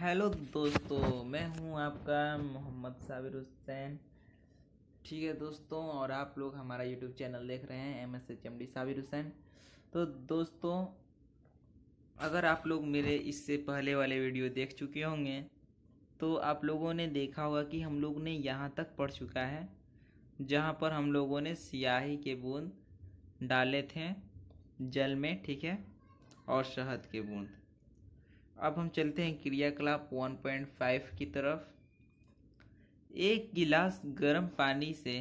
hello दोस्तों मैं हूं आपका मोहम्मद साबिर हुसैन ठीक है दोस्तों और आप लोग हमारा यूट्यूब चैनल देख रहे हैं M S H M D Sabir Hussain तो दोस्तों अगर आप लोग मेरे इससे पहले वाले वीडियो देख चुके होंगे तो आप लोगों ने देखा होगा कि हम लोग ने यहाँ तक पढ़ चुका है जहाँ पर हम लोगों ने सियाही के बूंद डाले थे जल में ठीक है और शहद के बूंद अब हम चलते हैं क्रियाकलाप 1.5 की तरफ एक गिलास गर्म पानी से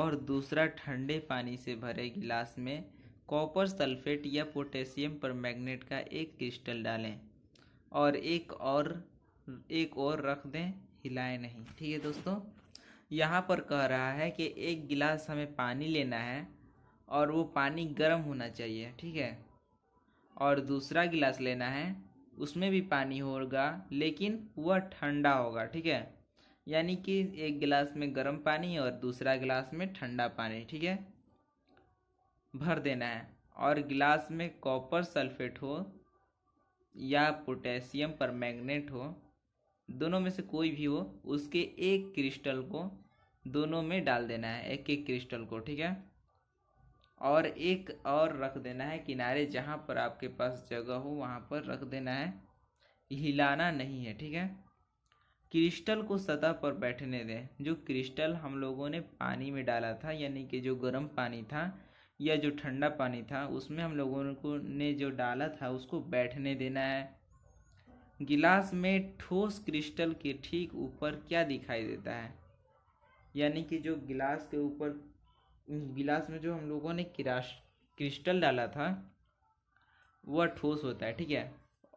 और दूसरा ठंडे पानी से भरे गिलास में कॉपर सल्फेट या पोटेशियम पर मैगनेट का एक क्रिस्टल डालें और एक और एक और रख दें हिलाएं नहीं ठीक है दोस्तों यहाँ पर कह रहा है कि एक गिलास हमें पानी लेना है और वो पानी गर्म होना चाहिए ठीक है और दूसरा गिलास लेना है उसमें भी पानी होगा लेकिन वह ठंडा होगा ठीक है यानी कि एक गिलास में गर्म पानी और दूसरा गिलास में ठंडा पानी ठीक है भर देना है और गिलास में कॉपर सल्फेट हो या पोटेशियम पर मैगनेट हो दोनों में से कोई भी हो उसके एक क्रिस्टल को दोनों में डाल देना है एक एक क्रिस्टल को ठीक है और एक और रख देना है किनारे जहाँ पर आपके पास जगह हो वहाँ पर रख देना है हिलाना नहीं है ठीक है क्रिस्टल को सतह पर बैठने दें जो क्रिस्टल हम लोगों ने पानी में डाला था यानी कि जो गर्म पानी था या जो ठंडा पानी था उसमें हम लोगों को ने जो डाला था उसको बैठने देना है गिलास में ठोस क्रिस्टल के ठीक ऊपर क्या दिखाई देता है यानी कि जो गिलास के ऊपर गिलास में जो हम लोगों ने किराश क्रिस्टल डाला था वह ठोस होता है ठीक है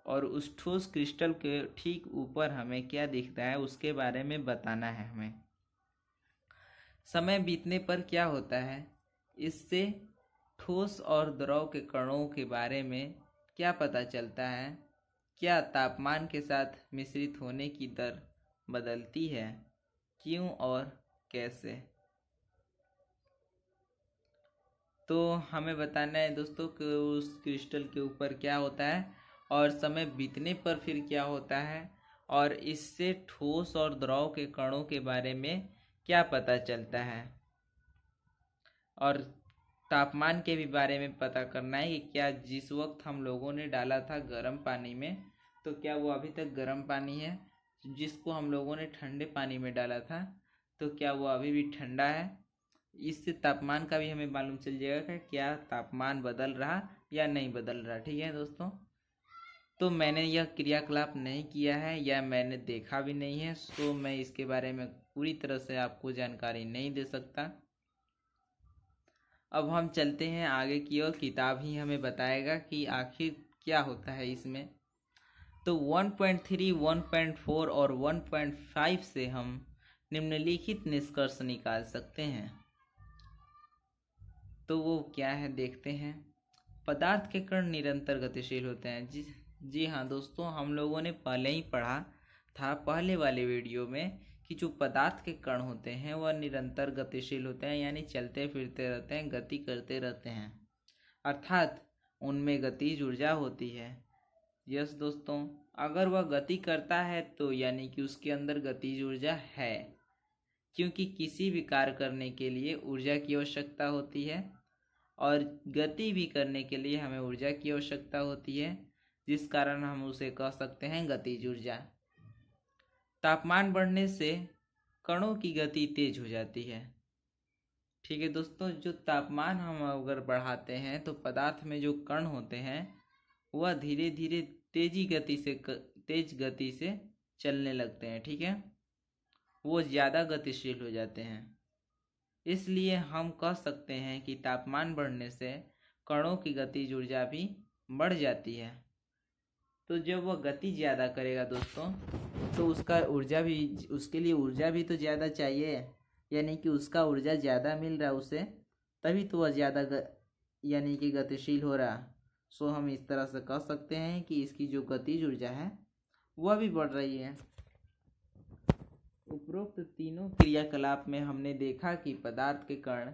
और उस ठोस क्रिस्टल के ठीक ऊपर हमें क्या दिखता है उसके बारे में बताना है हमें समय बीतने पर क्या होता है इससे ठोस और द्रव के कणों के बारे में क्या पता चलता है क्या तापमान के साथ मिश्रित होने की दर बदलती है क्यों और कैसे तो हमें बताना है दोस्तों कि उस क्रिस्टल के ऊपर क्या होता है और समय बीतने पर फिर क्या होता है और इससे ठोस और द्रव के कणों के बारे में क्या पता चलता है और तापमान के भी बारे में पता करना है कि क्या जिस वक्त हम लोगों ने डाला था गर्म पानी में तो क्या वो अभी तक गर्म पानी है जिसको हम लोगों ने ठंडे पानी में डाला था तो क्या वो अभी भी ठंडा है इससे तापमान का भी हमें मालूम चल जाएगा कि क्या तापमान बदल रहा या नहीं बदल रहा ठीक है दोस्तों तो मैंने यह क्रियाकलाप नहीं किया है या मैंने देखा भी नहीं है सो तो मैं इसके बारे में पूरी तरह से आपको जानकारी नहीं दे सकता अब हम चलते हैं आगे की ओर किताब ही हमें बताएगा कि आखिर क्या होता है इसमें तो 1.3, 1.4 और 1.5 से हम निम्नलिखित निष्कर्ष निकाल सकते हैं तो वो क्या है देखते हैं पदार्थ के कण निरंतर गतिशील होते हैं जी जी हाँ दोस्तों हम लोगों ने पहले ही पढ़ा था पहले वाले वीडियो में कि जो पदार्थ के कण होते हैं वह निरंतर गतिशील होते हैं यानी चलते फिरते रहते हैं गति करते रहते हैं अर्थात उनमें गति ऊर्जा होती है यस दोस्तों अगर वह गति करता है तो यानी कि उसके अंदर गति ऊर्जा है क्योंकि किसी भी कार्य करने के लिए ऊर्जा की आवश्यकता होती है और गति भी करने के लिए हमें ऊर्जा की आवश्यकता होती है जिस कारण हम उसे कह सकते हैं गतिज ऊर्जा तापमान बढ़ने से कणों की गति तेज हो जाती है ठीक है दोस्तों जो तापमान हम अगर बढ़ाते हैं तो पदार्थ में जो कण होते हैं वह धीरे धीरे तेजी गति से तेज गति से चलने लगते हैं ठीक है वो ज़्यादा गतिशील हो जाते हैं इसलिए हम कह सकते हैं कि तापमान बढ़ने से कणों की गतिज ऊर्जा भी बढ़ जाती है तो जब वह गति ज़्यादा करेगा दोस्तों तो उसका ऊर्जा भी उसके लिए ऊर्जा भी तो ज़्यादा चाहिए यानी कि उसका ऊर्जा ज़्यादा मिल रहा उसे तभी तो वह ज़्यादा यानी कि गतिशील हो रहा सो हम इस तरह से कह सकते हैं कि इसकी जो गतिज ऊर्जा है वह भी बढ़ रही है उपरोक्त तीनों क्रियाकलाप में हमने देखा कि पदार्थ के कण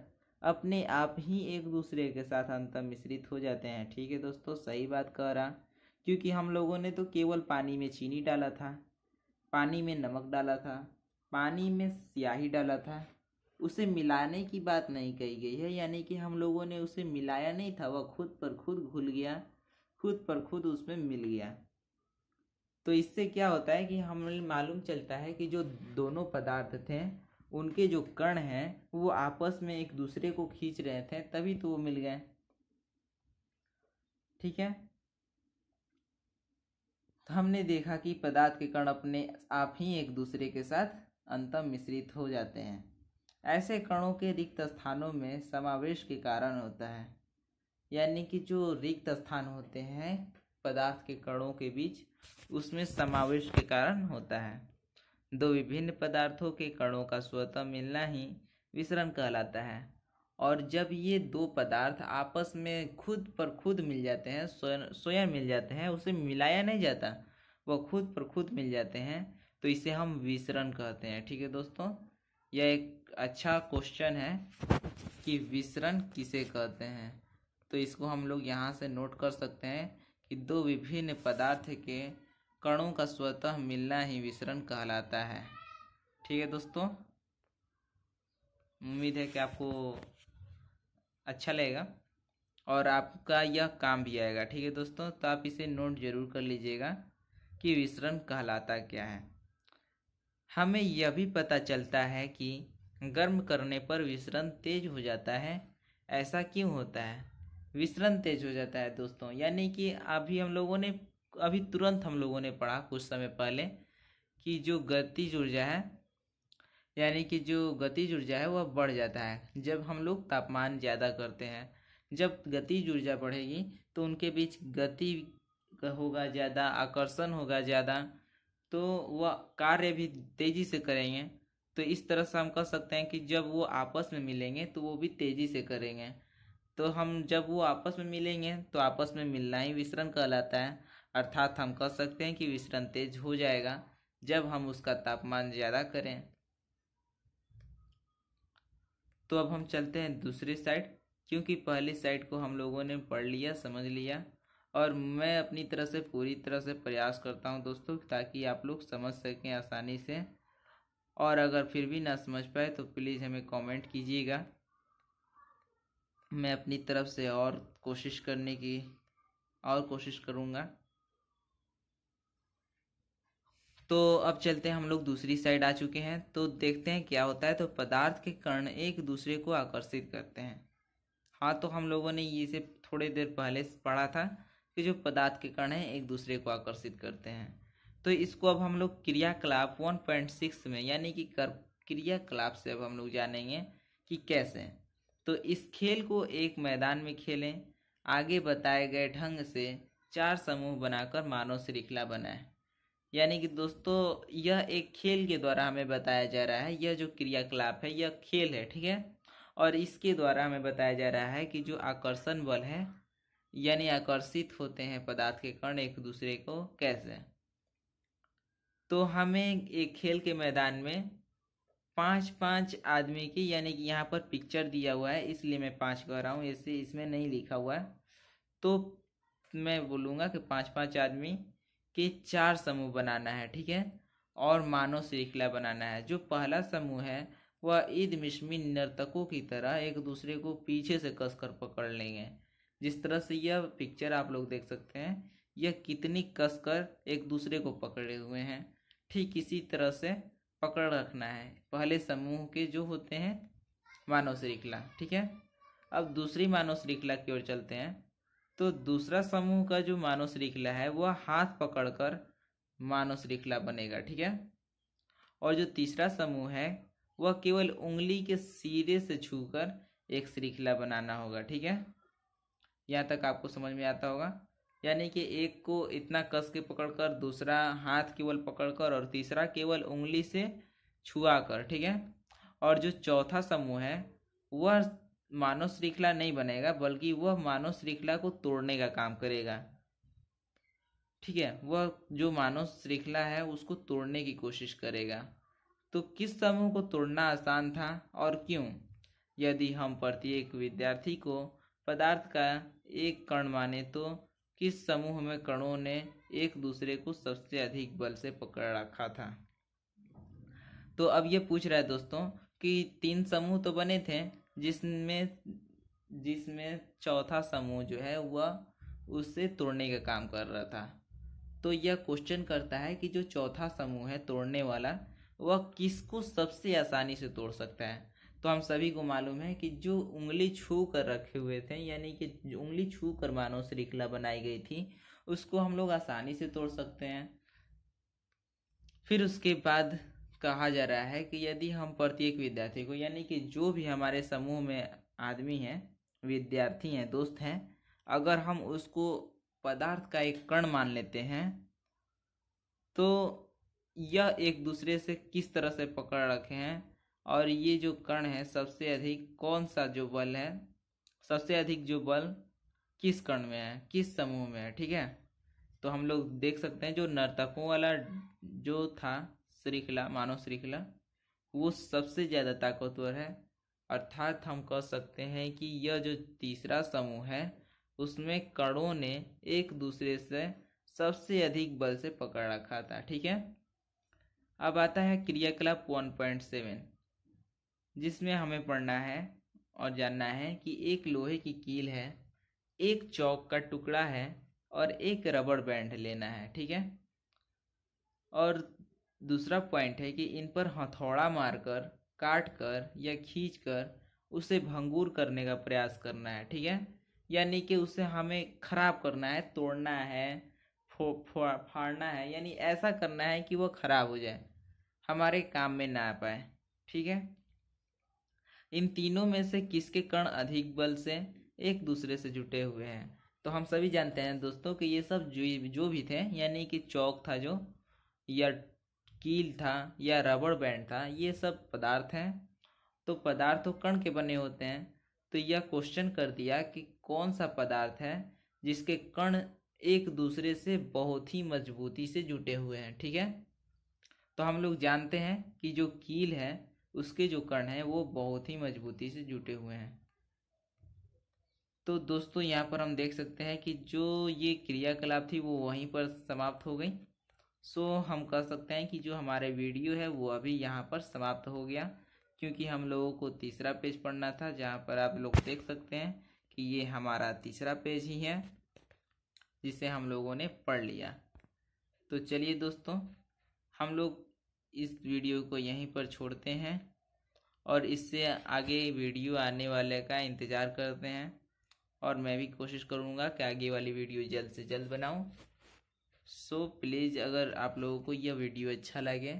अपने आप ही एक दूसरे के साथ अंत मिश्रित हो जाते हैं ठीक है दोस्तों सही बात कह रहा क्योंकि हम लोगों ने तो केवल पानी में चीनी डाला था पानी में नमक डाला था पानी में स्याही डाला था उसे मिलाने की बात नहीं कही गई है यानी कि हम लोगों ने उसे मिलाया नहीं था वह खुद पर खुद घुल गया खुद पर खुद उसमें मिल गया तो इससे क्या होता है कि हमें मालूम चलता है कि जो दोनों पदार्थ थे उनके जो कण हैं वो आपस में एक दूसरे को खींच रहे थे तभी तो वो मिल गए ठीक है तो हमने देखा कि पदार्थ के कण अपने आप ही एक दूसरे के साथ अंतम मिश्रित हो जाते हैं ऐसे कणों के रिक्त स्थानों में समावेश के कारण होता है यानी कि जो रिक्त स्थान होते हैं पदार्थ के कणों के बीच उसमें समावेश के कारण होता है दो विभिन्न पदार्थों के कणों का स्वतः मिलना ही विसरण कहलाता है और जब ये दो पदार्थ आपस में खुद पर खुद मिल जाते हैं स्वयं मिल जाते हैं उसे मिलाया नहीं जाता वह खुद पर खुद मिल जाते हैं तो इसे हम विसरण कहते हैं ठीक है दोस्तों यह एक अच्छा क्वेश्चन है कि विसरण किसे कहते हैं तो इसको हम लोग यहाँ से नोट कर सकते हैं कि दो विभिन्न पदार्थ के कणों का स्वतः मिलना ही विसरण कहलाता है ठीक है दोस्तों उम्मीद है कि आपको अच्छा लगेगा और आपका यह काम भी आएगा ठीक है दोस्तों तो आप इसे नोट जरूर कर लीजिएगा कि विसरण कहलाता क्या है हमें यह भी पता चलता है कि गर्म करने पर विसरण तेज हो जाता है ऐसा क्यों होता है विसरण तेज हो जाता है दोस्तों यानी कि अभी हम लोगों ने अभी तुरंत हम लोगों ने पढ़ा कुछ समय पहले कि जो गतिज ऊर्जा है यानी कि जो गतिज ऊर्जा है वह बढ़ जाता है जब हम लोग तापमान ज़्यादा करते हैं जब गतिज ऊर्जा बढ़ेगी तो उनके बीच गति होगा ज़्यादा आकर्षण होगा ज़्यादा तो वह कार्य भी तेज़ी से करेंगे तो इस तरह से हम कह सकते हैं कि जब वो आपस में मिलेंगे तो वो भी तेज़ी से करेंगे तो हम जब वो आपस में मिलेंगे तो आपस में मिलना ही विसरण कहलाता है अर्थात हम कह सकते हैं कि विसरण तेज हो जाएगा जब हम उसका तापमान ज़्यादा करें तो अब हम चलते हैं दूसरी साइड क्योंकि पहली साइड को हम लोगों ने पढ़ लिया समझ लिया और मैं अपनी तरह से पूरी तरह से प्रयास करता हूं दोस्तों ताकि आप लोग समझ सकें आसानी से और अगर फिर भी ना समझ पाए तो प्लीज़ हमें कमेंट कीजिएगा मैं अपनी तरफ से और कोशिश करने की और कोशिश करूँगा तो अब चलते हैं हम लोग दूसरी साइड आ चुके हैं तो देखते हैं क्या होता है तो पदार्थ के कर्ण एक दूसरे को आकर्षित करते हैं हाँ तो हम लोगों ने से थोड़ी देर पहले पढ़ा था कि जो पदार्थ के कण हैं एक दूसरे को आकर्षित करते हैं तो इसको अब हम लोग क्रियाकलाप वन पॉइंट सिक्स में यानी कि कर क्रियाकलाप से अब हम लोग जानेंगे कि कैसे तो इस खेल को एक मैदान में खेलें आगे बताए गए ढंग से चार समूह बनाकर मानव श्रृंखला बनाए यानी कि दोस्तों यह एक खेल के द्वारा हमें बताया जा रहा है यह जो क्रियाकलाप है यह खेल है ठीक है और इसके द्वारा हमें बताया जा रहा है कि जो आकर्षण बल है यानी आकर्षित होते हैं पदार्थ के कण एक दूसरे को कैसे तो हमें एक खेल के मैदान में पाँच पाँच आदमी की यानी कि यहाँ पर पिक्चर दिया हुआ है इसलिए मैं पाँच कह रहा हूँ ऐसे इसमें नहीं लिखा हुआ है तो मैं बोलूँगा कि पाँच पाँच आदमी के चार समूह बनाना है ठीक है और मानव श्रृंखला बनाना है जो पहला समूह है वह ईद मिशमी नर्तकों की तरह एक दूसरे को पीछे से कसकर पकड़ लेंगे जिस तरह से यह पिक्चर आप लोग देख सकते हैं यह कितनी कसकर एक दूसरे को पकड़े हुए हैं ठीक इसी तरह से पकड़ रखना है पहले समूह के जो होते हैं मानव श्रृंखला ठीक है अब दूसरी मानव श्रृंखला की ओर चलते हैं तो दूसरा समूह का जो मानव श्रृंखला है वह हाथ पकड़कर मानव श्रृंखला बनेगा ठीक है और जो तीसरा समूह है वह केवल उंगली के सिरे से छूकर एक श्रृंखला बनाना होगा ठीक है यहाँ तक आपको समझ में आता होगा यानी कि एक को इतना कस के पकड़कर दूसरा हाथ केवल पकड़कर और तीसरा केवल उंगली से छुआ कर ठीक है और जो चौथा समूह है वह मानव श्रृंखला नहीं बनेगा बल्कि वह मानव श्रृंखला को तोड़ने का काम करेगा ठीक है वह जो मानव श्रृंखला है उसको तोड़ने की कोशिश करेगा तो किस समूह को तोड़ना आसान था और क्यों यदि हम प्रत्येक विद्यार्थी को पदार्थ का एक कण माने तो किस समूह में कणों ने एक दूसरे को सबसे अधिक बल से पकड़ रखा था तो अब ये पूछ रहा है दोस्तों कि तीन समूह तो बने थे जिसमें जिसमें चौथा समूह जो है वह उससे तोड़ने का काम कर रहा था तो यह क्वेश्चन करता है कि जो चौथा समूह है तोड़ने वाला वह किसको सबसे आसानी से तोड़ सकता है तो हम सभी को मालूम है कि जो उंगली छू कर रखे हुए थे यानी कि जो उंगली छू कर मानव श्रृंखला बनाई गई थी उसको हम लोग आसानी से तोड़ सकते हैं फिर उसके बाद कहा जा रहा है कि यदि हम प्रत्येक विद्यार्थी को यानी कि जो भी हमारे समूह में आदमी हैं विद्यार्थी हैं दोस्त हैं अगर हम उसको पदार्थ का एक कण मान लेते हैं तो यह एक दूसरे से किस तरह से पकड़ रखे हैं और ये जो कण है सबसे अधिक कौन सा जो बल है सबसे अधिक जो बल किस कण में है किस समूह में है ठीक है तो हम लोग देख सकते हैं जो नर्तकों वाला जो था श्रृंखला मानव श्रृंखला वो सबसे ज़्यादा ताकतवर है अर्थात हम कह सकते हैं कि यह जो तीसरा समूह है उसमें कणों ने एक दूसरे से सबसे अधिक बल से पकड़ रखा था ठीक है अब आता है क्रियाकलाप वन पॉइंट सेवन जिसमें हमें पढ़ना है और जानना है कि एक लोहे की कील है एक चौक का टुकड़ा है और एक रबड़ बैंड लेना है ठीक है और दूसरा पॉइंट है कि इन पर हथौड़ा मारकर काट कर या खींच कर उसे भंगूर करने का प्रयास करना है ठीक है यानी कि उसे हमें खराब करना है तोड़ना है फो फाड़ना है यानी ऐसा करना है कि वह खराब हो जाए हमारे काम में ना आ पाए ठीक है इन तीनों में से किसके कण अधिक बल से एक दूसरे से जुटे हुए हैं तो हम सभी जानते हैं दोस्तों कि ये सब जो जो भी थे यानी कि चौक था जो या कील था या रबड़ बैंड था ये सब पदार्थ हैं तो पदार्थ तो कण के बने होते हैं तो यह क्वेश्चन कर दिया कि कौन सा पदार्थ है जिसके कण एक दूसरे से बहुत ही मजबूती से जुटे हुए हैं ठीक है तो हम लोग जानते हैं कि जो कील है उसके जो कर्ण हैं वो बहुत ही मजबूती से जुटे हुए हैं तो दोस्तों यहाँ पर हम देख सकते हैं कि जो ये क्रियाकलाप थी वो वहीं पर समाप्त हो गई सो हम कह सकते हैं कि जो हमारे वीडियो है वो अभी यहाँ पर समाप्त हो गया क्योंकि हम लोगों को तीसरा पेज पढ़ना था जहाँ पर आप लोग देख सकते हैं कि ये हमारा तीसरा पेज ही है जिसे हम लोगों ने पढ़ लिया तो चलिए दोस्तों हम लोग इस वीडियो को यहीं पर छोड़ते हैं और इससे आगे वीडियो आने वाले का इंतज़ार करते हैं और मैं भी कोशिश करूँगा कि आगे वाली वीडियो जल्द से जल्द बनाऊँ सो so, प्लीज़ अगर आप लोगों को यह वीडियो अच्छा लगे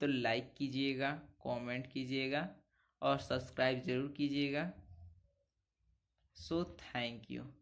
तो लाइक कीजिएगा कमेंट कीजिएगा और सब्सक्राइब ज़रूर कीजिएगा सो थैंक यू